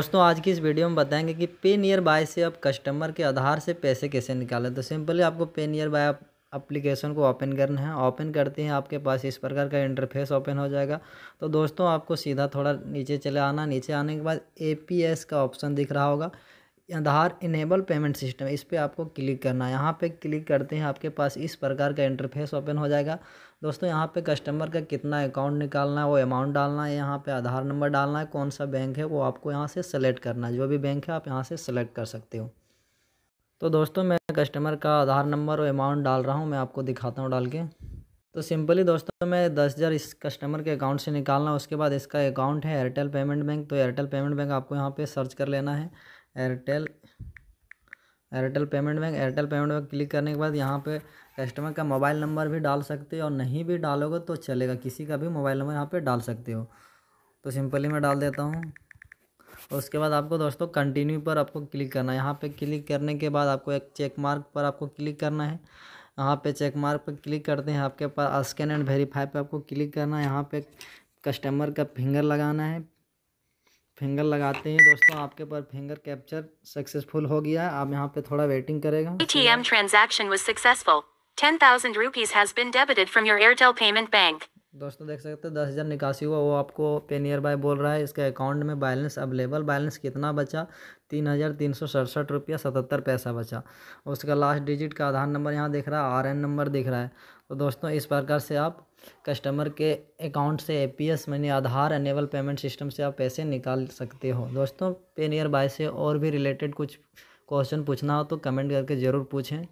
दोस्तों आज की इस वीडियो में बताएंगे कि पे नियर बाय से आप कस्टमर के आधार से पैसे कैसे निकालें तो सिंपली आपको पे नियर बाय अप्लीकेशन को ओपन करना है ओपन करते हैं आपके पास इस प्रकार का इंटरफेस ओपन हो जाएगा तो दोस्तों आपको सीधा थोड़ा नीचे चले आना नीचे आने के बाद ए का ऑप्शन दिख रहा होगा आधार इनेबल पेमेंट सिस्टम इस पर आपको क्लिक करना है यहाँ पे क्लिक करते हैं आपके पास इस प्रकार का इंटरफेस ओपन हो जाएगा दोस्तों यहाँ पे कस्टमर का कितना अकाउंट निकालना है वो अमाउंट डालना है यहाँ पे आधार नंबर डालना है कौन सा बैंक है वो आपको यहाँ से सेलेक्ट करना है जो भी बैंक है आप यहाँ से सेलेक्ट कर सकते हो तो दोस्तों मैं कस्टमर का आधार नंबर और अमाउंट डाल रहा हूँ मैं आपको दिखाता हूँ डाल के तो सिंपली दोस्तों मैं दस हज़ार इस कस्टमर के अकाउंट से निकालना उसके बाद इसका अकाउंट है एयरटेल पेमेंट बैंक तो एयरटेल पेमेंट बैंक आपको यहाँ पे सर्च कर लेना है Airtel Airtel payment bank Airtel payment bank click करने के बाद यहाँ पे कस्टमर का मोबाइल नंबर भी डाल सकते हो और नहीं भी डालोगे तो चलेगा किसी का भी मोबाइल नंबर यहाँ पे डाल सकते हो तो सिंपली मैं डाल देता हूँ उसके बाद आपको दोस्तों कंटिन्यू पर आपको क्लिक करना है यहाँ पे क्लिक करने के बाद आपको एक चेक मार्क पर आपको क्लिक करना है यहाँ पे चेक मार्क पर क्लिक करते हैं आपके पास स्कैन एंड वेरीफाई पर आपको क्लिक करना है यहाँ पर कस्टमर का फिंगर लगाना है फिंगर लगाते हैं दोस्तों आपके पर फिंगर कैप्चर सक्सेसफुल हो गया है आप यहाँ पे थोड़ा वेटिंग करेगा ATM transaction was successful. 10,000 rupees has been debited from your Airtel payment bank. दोस्तों देख सकते हो दस हज़ार निकासी हुआ वो आपको पे नियर बाय बोल रहा है इसके अकाउंट में बैलेंस अवेलेबल बैलेंस कितना बचा तीन हज़ार तीन सौ सड़सठ रुपया सतहत्तर पैसा बचा उसका लास्ट डिजिट का आधार नंबर यहाँ दिख रहा है आर एन नंबर दिख रहा है तो दोस्तों इस प्रकार से आप कस्टमर के अकाउंट से ए पी एस मनी आधार एनेबल पेमेंट सिस्टम से आप पैसे निकाल सकते हो दोस्तों पे नियर बाय से और भी रिलेटेड कुछ क्वेश्चन पूछना हो तो कमेंट करके ज़रूर पूछें